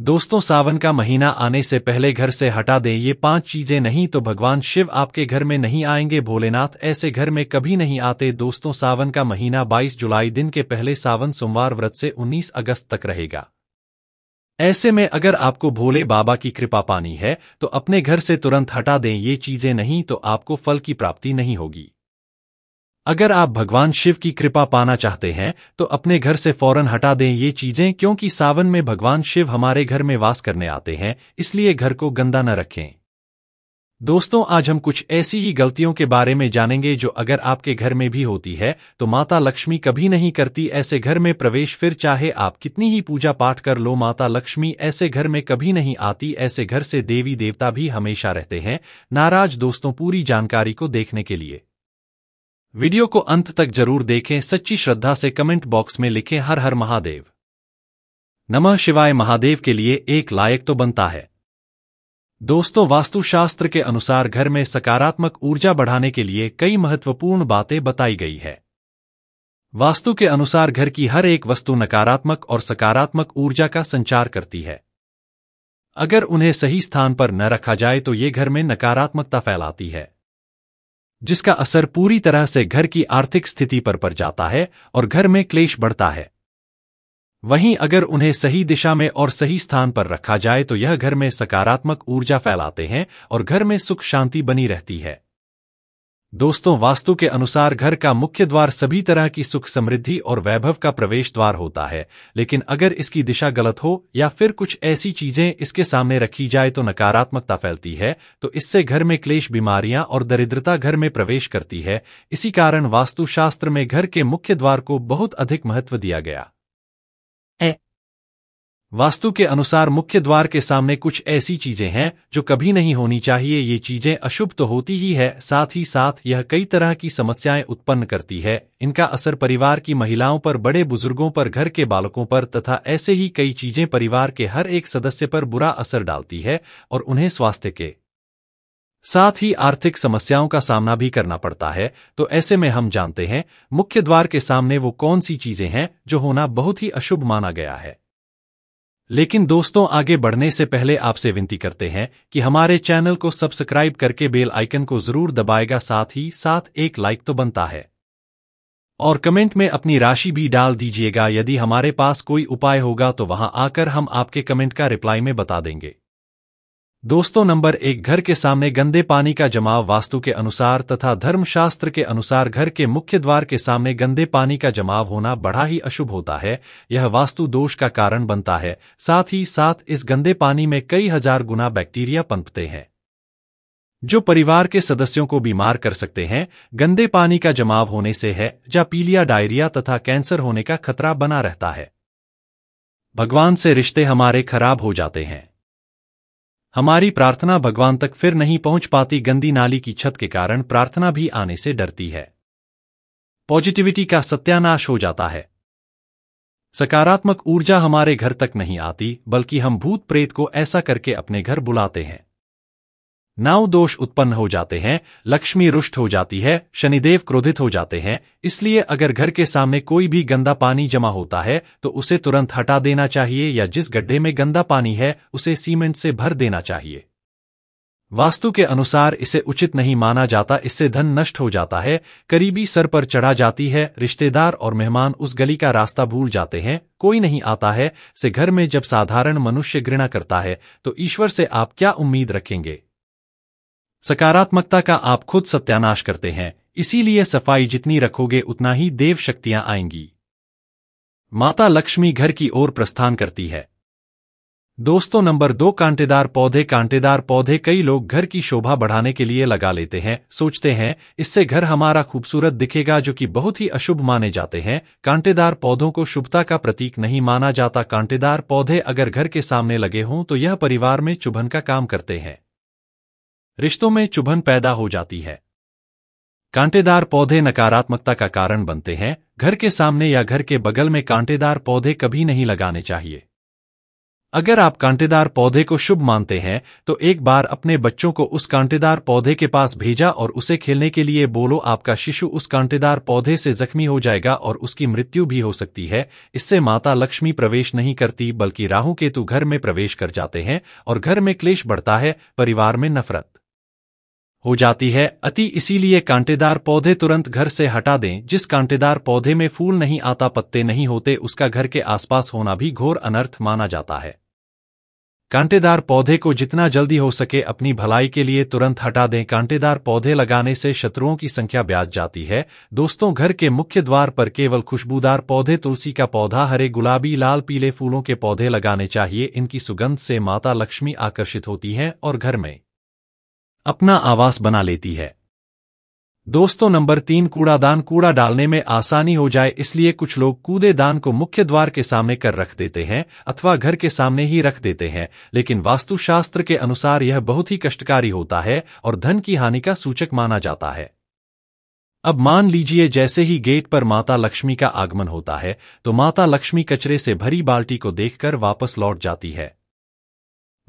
दोस्तों सावन का महीना आने से पहले घर से हटा दें ये पांच चीजें नहीं तो भगवान शिव आपके घर में नहीं आएंगे भोलेनाथ ऐसे घर में कभी नहीं आते दोस्तों सावन का महीना 22 जुलाई दिन के पहले सावन सोमवार व्रत से 19 अगस्त तक रहेगा ऐसे में अगर आपको भोले बाबा की कृपा पानी है तो अपने घर से तुरंत हटा दें ये चीजें नहीं तो आपको फल की प्राप्ति नहीं होगी अगर आप भगवान शिव की कृपा पाना चाहते हैं तो अपने घर से फौरन हटा दें ये चीजें क्योंकि सावन में भगवान शिव हमारे घर में वास करने आते हैं इसलिए घर को गंदा न रखें दोस्तों आज हम कुछ ऐसी ही गलतियों के बारे में जानेंगे जो अगर आपके घर में भी होती है तो माता लक्ष्मी कभी नहीं करती ऐसे घर में प्रवेश फिर चाहे आप कितनी ही पूजा पाठ कर लो माता लक्ष्मी ऐसे घर में कभी नहीं आती ऐसे घर से देवी देवता भी हमेशा रहते हैं नाराज दोस्तों पूरी जानकारी को देखने के लिए वीडियो को अंत तक जरूर देखें सच्ची श्रद्धा से कमेंट बॉक्स में लिखें हर हर महादेव नमः शिवाय महादेव के लिए एक लायक तो बनता है दोस्तों वास्तुशास्त्र के अनुसार घर में सकारात्मक ऊर्जा बढ़ाने के लिए कई महत्वपूर्ण बातें बताई गई है वास्तु के अनुसार घर की हर एक वस्तु नकारात्मक और सकारात्मक ऊर्जा का संचार करती है अगर उन्हें सही स्थान पर न रखा जाए तो ये घर में नकारात्मकता फैलाती है जिसका असर पूरी तरह से घर की आर्थिक स्थिति पर पड़ जाता है और घर में क्लेश बढ़ता है वहीं अगर उन्हें सही दिशा में और सही स्थान पर रखा जाए तो यह घर में सकारात्मक ऊर्जा फैलाते हैं और घर में सुख शांति बनी रहती है दोस्तों वास्तु के अनुसार घर का मुख्य द्वार सभी तरह की सुख समृद्धि और वैभव का प्रवेश द्वार होता है लेकिन अगर इसकी दिशा गलत हो या फिर कुछ ऐसी चीजें इसके सामने रखी जाए तो नकारात्मकता फैलती है तो इससे घर में क्लेश बीमारियां और दरिद्रता घर में प्रवेश करती है इसी कारण वास्तुशास्त्र में घर के मुख्य द्वार को बहुत अधिक महत्व दिया गया है वास्तु के अनुसार मुख्य द्वार के सामने कुछ ऐसी चीजें हैं जो कभी नहीं होनी चाहिए ये चीजें अशुभ तो होती ही है साथ ही साथ यह कई तरह की समस्याएं उत्पन्न करती है इनका असर परिवार की महिलाओं पर बड़े बुजुर्गों पर घर के बालकों पर तथा ऐसे ही कई चीजें परिवार के हर एक सदस्य पर बुरा असर डालती है और उन्हें स्वास्थ्य के साथ ही आर्थिक समस्याओं का सामना भी करना पड़ता है तो ऐसे में हम जानते हैं मुख्य द्वार के सामने वो कौन सी चीजें हैं जो होना बहुत ही अशुभ माना गया है लेकिन दोस्तों आगे बढ़ने से पहले आपसे विनती करते हैं कि हमारे चैनल को सब्सक्राइब करके बेल आइकन को जरूर दबाएगा साथ ही साथ एक लाइक तो बनता है और कमेंट में अपनी राशि भी डाल दीजिएगा यदि हमारे पास कोई उपाय होगा तो वहां आकर हम आपके कमेंट का रिप्लाई में बता देंगे दोस्तों नंबर एक घर के सामने गंदे पानी का जमाव वास्तु के अनुसार तथा धर्मशास्त्र के अनुसार घर के मुख्य द्वार के सामने गंदे पानी का जमाव होना बड़ा ही अशुभ होता है यह वास्तु दोष का कारण बनता है साथ ही साथ इस गंदे पानी में कई हजार गुना बैक्टीरिया पनपते हैं जो परिवार के सदस्यों को बीमार कर सकते हैं गंदे पानी का जमाव होने से है या पीलिया डायरिया तथा कैंसर होने का खतरा बना रहता है भगवान से रिश्ते हमारे खराब हो जाते हैं हमारी प्रार्थना भगवान तक फिर नहीं पहुंच पाती गंदी नाली की छत के कारण प्रार्थना भी आने से डरती है पॉजिटिविटी का सत्यानाश हो जाता है सकारात्मक ऊर्जा हमारे घर तक नहीं आती बल्कि हम भूत प्रेत को ऐसा करके अपने घर बुलाते हैं नाव दोष उत्पन्न हो जाते हैं लक्ष्मी रुष्ट हो जाती है शनिदेव क्रोधित हो जाते हैं इसलिए अगर घर के सामने कोई भी गंदा पानी जमा होता है तो उसे तुरंत हटा देना चाहिए या जिस गड्ढे में गंदा पानी है उसे सीमेंट से भर देना चाहिए वास्तु के अनुसार इसे उचित नहीं माना जाता इससे धन नष्ट हो जाता है करीबी सर पर चढ़ा जाती है रिश्तेदार और मेहमान उस गली का रास्ता भूल जाते हैं कोई नहीं आता है से घर में जब साधारण मनुष्य घृणा करता है तो ईश्वर से आप क्या उम्मीद रखेंगे सकारात्मकता का आप खुद सत्यानाश करते हैं इसीलिए सफाई जितनी रखोगे उतना ही देव शक्तियां आएंगी माता लक्ष्मी घर की ओर प्रस्थान करती है दोस्तों नंबर दो कांटेदार पौधे कांटेदार पौधे कई लोग घर की शोभा बढ़ाने के लिए लगा लेते हैं सोचते हैं इससे घर हमारा खूबसूरत दिखेगा जो कि बहुत ही अशुभ माने जाते हैं कांटेदार पौधों को शुभता का प्रतीक नहीं माना जाता कांटेदार पौधे अगर घर के सामने लगे हों तो यह परिवार में चुभन का काम करते हैं रिश्तों में चुभन पैदा हो जाती है कांटेदार पौधे नकारात्मकता का कारण बनते हैं घर के सामने या घर के बगल में कांटेदार पौधे कभी नहीं लगाने चाहिए अगर आप कांटेदार पौधे को शुभ मानते हैं तो एक बार अपने बच्चों को उस कांटेदार पौधे के पास भेजा और उसे खेलने के लिए बोलो आपका शिशु उस कांटेदार पौधे से जख्मी हो जाएगा और उसकी मृत्यु भी हो सकती है इससे माता लक्ष्मी प्रवेश नहीं करती बल्कि राहु केतु घर में प्रवेश कर जाते हैं और घर में क्लेश बढ़ता है परिवार में नफरत हो जाती है अति इसीलिए कांटेदार पौधे तुरंत घर से हटा दें जिस कांटेदार पौधे में फूल नहीं आता पत्ते नहीं होते उसका घर के आसपास होना भी घोर अनर्थ माना जाता है कांटेदार पौधे को जितना जल्दी हो सके अपनी भलाई के लिए तुरंत हटा दें कांटेदार पौधे लगाने से शत्रुओं की संख्या ब्याज जाती है दोस्तों घर के मुख्य द्वार पर केवल खुशबूदार पौधे तुलसी का पौधा हरे गुलाबी लाल पीले फूलों के पौधे लगाने चाहिए इनकी सुगंध से माता लक्ष्मी आकर्षित होती हैं और घर में अपना आवास बना लेती है दोस्तों नंबर तीन कूड़ादान कूड़ा डालने में आसानी हो जाए इसलिए कुछ लोग कूदेदान को मुख्य द्वार के सामने कर रख देते हैं अथवा घर के सामने ही रख देते हैं लेकिन वास्तुशास्त्र के अनुसार यह बहुत ही कष्टकारी होता है और धन की हानि का सूचक माना जाता है अब मान लीजिए जैसे ही गेट पर माता लक्ष्मी का आगमन होता है तो माता लक्ष्मी कचरे से भरी बाल्टी को देखकर वापस लौट जाती है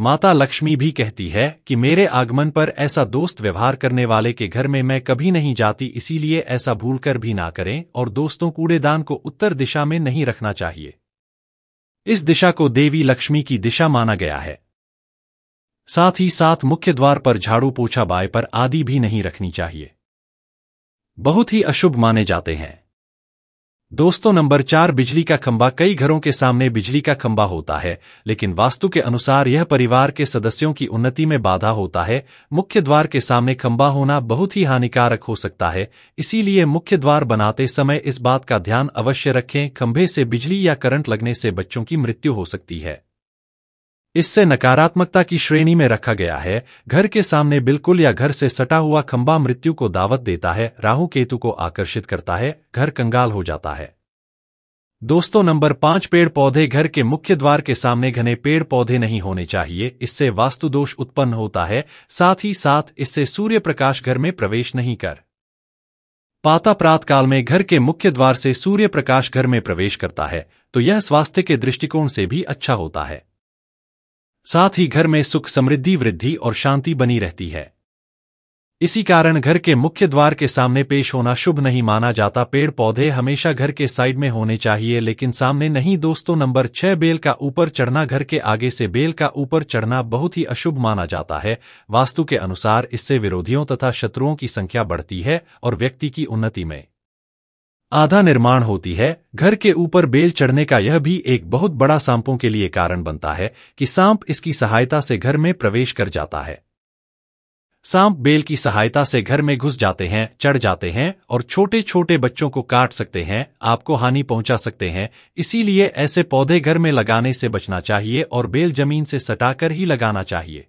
माता लक्ष्मी भी कहती है कि मेरे आगमन पर ऐसा दोस्त व्यवहार करने वाले के घर में मैं कभी नहीं जाती इसीलिए ऐसा भूलकर भी ना करें और दोस्तों कूड़ेदान को उत्तर दिशा में नहीं रखना चाहिए इस दिशा को देवी लक्ष्मी की दिशा माना गया है साथ ही साथ मुख्य द्वार पर झाड़ू पोछा बाय पर आदि भी नहीं रखनी चाहिए बहुत ही अशुभ माने जाते हैं दोस्तों नंबर चार बिजली का खंबा कई घरों के सामने बिजली का खम्बा होता है लेकिन वास्तु के अनुसार यह परिवार के सदस्यों की उन्नति में बाधा होता है मुख्य द्वार के सामने खंबा होना बहुत ही हानिकारक हो सकता है इसीलिए मुख्य द्वार बनाते समय इस बात का ध्यान अवश्य रखें खंभे से बिजली या करंट लगने से बच्चों की मृत्यु हो सकती है इससे नकारात्मकता की श्रेणी में रखा गया है घर के सामने बिल्कुल या घर से सटा हुआ खंबा मृत्यु को दावत देता है राहु केतु को आकर्षित करता है घर कंगाल हो जाता है दोस्तों नंबर पांच पेड़ पौधे घर के मुख्य द्वार के सामने घने पेड़ पौधे नहीं होने चाहिए इससे वास्तु दोष उत्पन्न होता है साथ ही साथ इससे सूर्य प्रकाश घर में प्रवेश नहीं कर पाता प्रात काल में घर के मुख्य द्वार से सूर्य प्रकाश घर में प्रवेश करता है तो यह स्वास्थ्य के दृष्टिकोण से भी अच्छा होता है साथ ही घर में सुख समृद्धि वृद्धि और शांति बनी रहती है इसी कारण घर के मुख्य द्वार के सामने पेश होना शुभ नहीं माना जाता पेड़ पौधे हमेशा घर के साइड में होने चाहिए लेकिन सामने नहीं दोस्तों नंबर छह बेल का ऊपर चढ़ना घर के आगे से बेल का ऊपर चढ़ना बहुत ही अशुभ माना जाता है वास्तु के अनुसार इससे विरोधियों तथा शत्रुओं की संख्या बढ़ती है और व्यक्ति की उन्नति में आधा निर्माण होती है घर के ऊपर बेल चढ़ने का यह भी एक बहुत बड़ा सांपों के लिए कारण बनता है कि सांप इसकी सहायता से घर में प्रवेश कर जाता है सांप बेल की सहायता से घर में घुस जाते हैं चढ़ जाते हैं और छोटे छोटे बच्चों को काट सकते हैं आपको हानि पहुंचा सकते हैं इसीलिए ऐसे पौधे घर में लगाने से बचना चाहिए और बेल जमीन से सटाकर ही लगाना चाहिए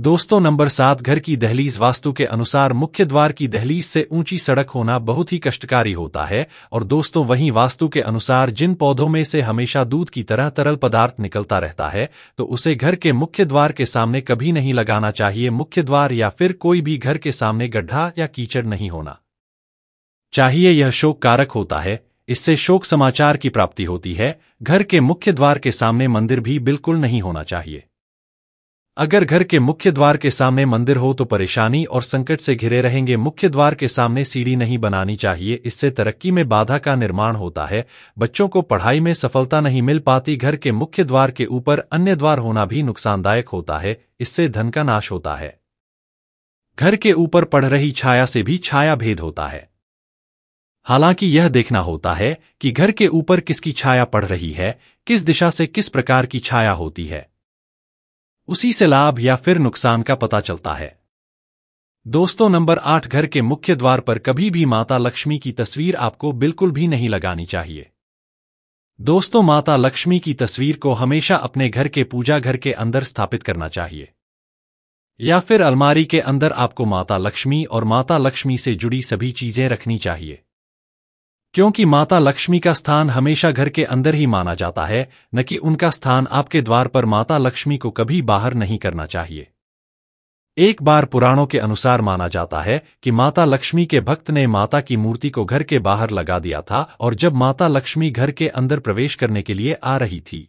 दोस्तों नंबर सात घर की दहलीज वास्तु के अनुसार मुख्य द्वार की दहलीज से ऊंची सड़क होना बहुत ही कष्टकारी होता है और दोस्तों वहीं वास्तु के अनुसार जिन पौधों में से हमेशा दूध की तरह तरल पदार्थ निकलता रहता है तो उसे घर के मुख्य द्वार के सामने कभी नहीं लगाना चाहिए मुख्य द्वार या फिर कोई भी घर के सामने गड्ढा या कीचड़ नहीं होना चाहिए यह शोक कारक होता है इससे शोक समाचार की प्राप्ति होती है घर के मुख्य द्वार के सामने मंदिर भी बिल्कुल नहीं होना चाहिए अगर घर के मुख्य द्वार के सामने मंदिर हो तो परेशानी और संकट से घिरे रहेंगे मुख्य द्वार के सामने सीढ़ी नहीं बनानी चाहिए इससे तरक्की में बाधा का निर्माण होता है बच्चों को पढ़ाई में सफलता नहीं मिल पाती घर के मुख्य द्वार के ऊपर अन्य द्वार होना भी नुकसानदायक होता है इससे धन का नाश होता है घर के ऊपर पढ़ रही छाया से भी छाया भेद होता है हालांकि यह देखना होता है कि घर के ऊपर किसकी छाया पड़ रही है किस दिशा से किस प्रकार की छाया होती है उसी से लाभ या फिर नुकसान का पता चलता है दोस्तों नंबर आठ घर के मुख्य द्वार पर कभी भी माता लक्ष्मी की तस्वीर आपको बिल्कुल भी नहीं लगानी चाहिए दोस्तों माता लक्ष्मी की तस्वीर को हमेशा अपने घर के पूजा घर के अंदर स्थापित करना चाहिए या फिर अलमारी के अंदर आपको माता लक्ष्मी और माता लक्ष्मी से जुड़ी सभी चीजें रखनी चाहिए क्योंकि माता लक्ष्मी का स्थान हमेशा घर के अंदर ही माना जाता है न कि उनका स्थान आपके द्वार पर माता लक्ष्मी को कभी बाहर नहीं करना चाहिए एक बार पुराणों के अनुसार माना जाता है कि माता लक्ष्मी के भक्त ने माता की मूर्ति को घर के बाहर लगा दिया था और जब माता लक्ष्मी घर के अंदर प्रवेश करने के लिए आ रही थी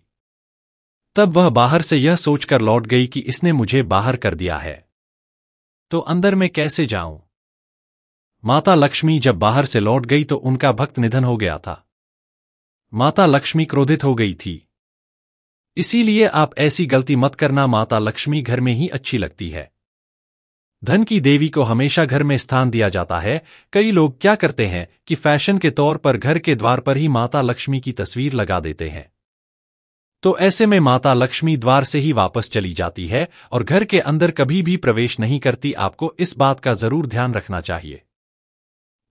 तब वह बाहर से यह सोचकर लौट गई कि इसने मुझे बाहर कर दिया है तो अंदर मैं कैसे जाऊं माता लक्ष्मी जब बाहर से लौट गई तो उनका भक्त निधन हो गया था माता लक्ष्मी क्रोधित हो गई थी इसीलिए आप ऐसी गलती मत करना माता लक्ष्मी घर में ही अच्छी लगती है धन की देवी को हमेशा घर में स्थान दिया जाता है कई लोग क्या करते हैं कि फैशन के तौर पर घर के द्वार पर ही माता लक्ष्मी की तस्वीर लगा देते हैं तो ऐसे में माता लक्ष्मी द्वार से ही वापस चली जाती है और घर के अंदर कभी भी प्रवेश नहीं करती आपको इस बात का जरूर ध्यान रखना चाहिए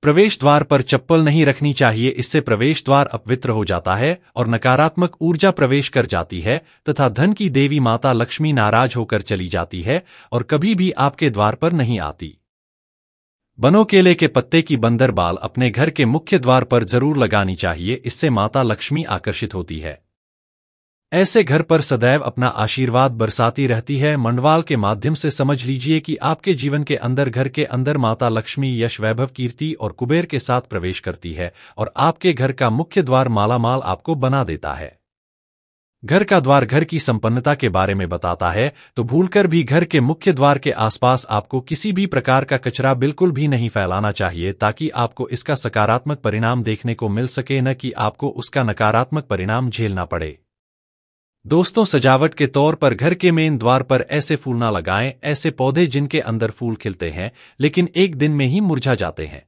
प्रवेश द्वार पर चप्पल नहीं रखनी चाहिए इससे प्रवेश द्वार अपवित्र हो जाता है और नकारात्मक ऊर्जा प्रवेश कर जाती है तथा धन की देवी माता लक्ष्मी नाराज होकर चली जाती है और कभी भी आपके द्वार पर नहीं आती बनो केले के पत्ते की बंदर बाल अपने घर के मुख्य द्वार पर जरूर लगानी चाहिए इससे माता लक्ष्मी आकर्षित होती है ऐसे घर पर सदैव अपना आशीर्वाद बरसाती रहती है मंडवाल के माध्यम से समझ लीजिए कि आपके जीवन के अंदर घर के अंदर माता लक्ष्मी यश वैभव कीर्ति और कुबेर के साथ प्रवेश करती है और आपके घर का मुख्य द्वार मालामाल आपको बना देता है घर का द्वार घर की संपन्नता के बारे में बताता है तो भूलकर भी घर के मुख्य द्वार के आसपास आपको किसी भी प्रकार का कचरा बिल्कुल भी नहीं फैलाना चाहिए ताकि आपको इसका सकारात्मक परिणाम देखने को मिल सके न कि आपको उसका नकारात्मक परिणाम झेलना पड़े दोस्तों सजावट के तौर पर घर के मेन द्वार पर ऐसे फूल ना लगाएं ऐसे पौधे जिनके अंदर फूल खिलते हैं लेकिन एक दिन में ही मुरझा जाते हैं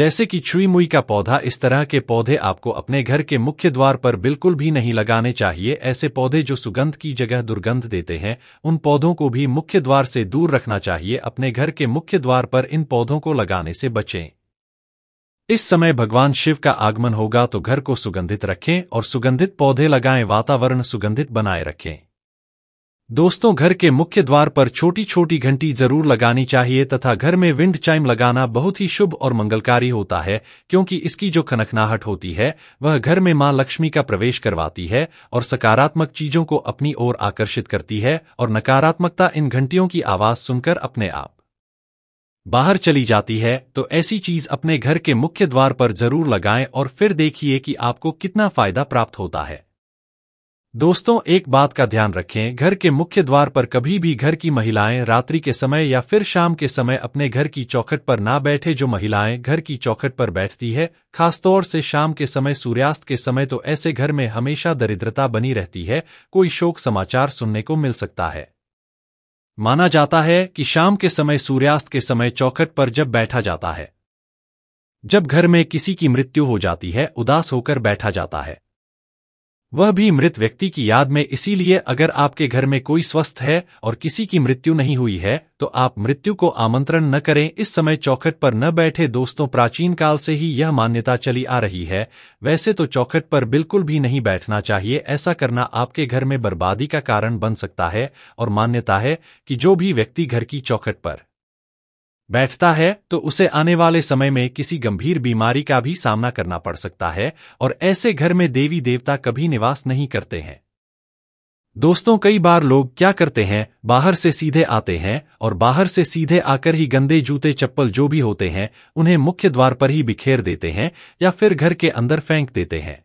जैसे कि छुई मुई का पौधा इस तरह के पौधे आपको अपने घर के मुख्य द्वार पर बिल्कुल भी नहीं लगाने चाहिए ऐसे पौधे जो सुगंध की जगह दुर्गंध देते हैं उन पौधों को भी मुख्य द्वार से दूर रखना चाहिए अपने घर के मुख्य द्वार पर इन पौधों को लगाने से बचें इस समय भगवान शिव का आगमन होगा तो घर को सुगंधित रखें और सुगंधित पौधे लगाएं वातावरण सुगंधित बनाए रखें दोस्तों घर के मुख्य द्वार पर छोटी छोटी घंटी जरूर लगानी चाहिए तथा घर में विंड चाइम लगाना बहुत ही शुभ और मंगलकारी होता है क्योंकि इसकी जो खनखनाहट होती है वह घर में मां लक्ष्मी का प्रवेश करवाती है और सकारात्मक चीजों को अपनी ओर आकर्षित करती है और नकारात्मकता इन घंटियों की आवाज सुनकर अपने आप बाहर चली जाती है तो ऐसी चीज अपने घर के मुख्य द्वार पर जरूर लगाएं और फिर देखिए कि आपको कितना फायदा प्राप्त होता है दोस्तों एक बात का ध्यान रखें घर के मुख्य द्वार पर कभी भी घर की महिलाएं रात्रि के समय या फिर शाम के समय अपने घर की चौखट पर ना बैठे जो महिलाएं घर की चौखट पर बैठती है खासतौर से शाम के समय सूर्यास्त के समय तो ऐसे घर में हमेशा दरिद्रता बनी रहती है कोई शोक समाचार सुनने को मिल सकता है माना जाता है कि शाम के समय सूर्यास्त के समय चौखट पर जब बैठा जाता है जब घर में किसी की मृत्यु हो जाती है उदास होकर बैठा जाता है वह भी मृत व्यक्ति की याद में इसीलिए अगर आपके घर में कोई स्वस्थ है और किसी की मृत्यु नहीं हुई है तो आप मृत्यु को आमंत्रण न करें इस समय चौखट पर न बैठे दोस्तों प्राचीन काल से ही यह मान्यता चली आ रही है वैसे तो चौखट पर बिल्कुल भी नहीं बैठना चाहिए ऐसा करना आपके घर में बर्बादी का कारण बन सकता है और मान्यता है कि जो भी व्यक्ति घर की चौखट पर बैठता है तो उसे आने वाले समय में किसी गंभीर बीमारी का भी सामना करना पड़ सकता है और ऐसे घर में देवी देवता कभी निवास नहीं करते हैं दोस्तों कई बार लोग क्या करते हैं बाहर से सीधे आते हैं और बाहर से सीधे आकर ही गंदे जूते चप्पल जो भी होते हैं उन्हें मुख्य द्वार पर ही बिखेर देते हैं या फिर घर के अंदर फेंक देते हैं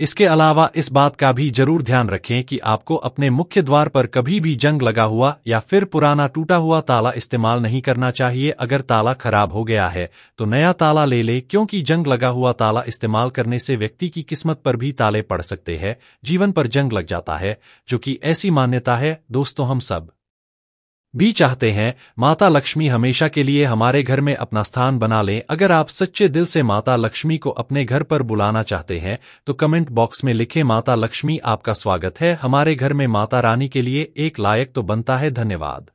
इसके अलावा इस बात का भी जरूर ध्यान रखें कि आपको अपने मुख्य द्वार पर कभी भी जंग लगा हुआ या फिर पुराना टूटा हुआ ताला इस्तेमाल नहीं करना चाहिए अगर ताला खराब हो गया है तो नया ताला ले ले क्योंकि जंग लगा हुआ ताला इस्तेमाल करने से व्यक्ति की किस्मत पर भी ताले पड़ सकते हैं जीवन पर जंग लग जाता है जो कि ऐसी मान्यता है दोस्तों हम सब भी चाहते हैं माता लक्ष्मी हमेशा के लिए हमारे घर में अपना स्थान बना लें अगर आप सच्चे दिल से माता लक्ष्मी को अपने घर पर बुलाना चाहते हैं तो कमेंट बॉक्स में लिखें माता लक्ष्मी आपका स्वागत है हमारे घर में माता रानी के लिए एक लायक तो बनता है धन्यवाद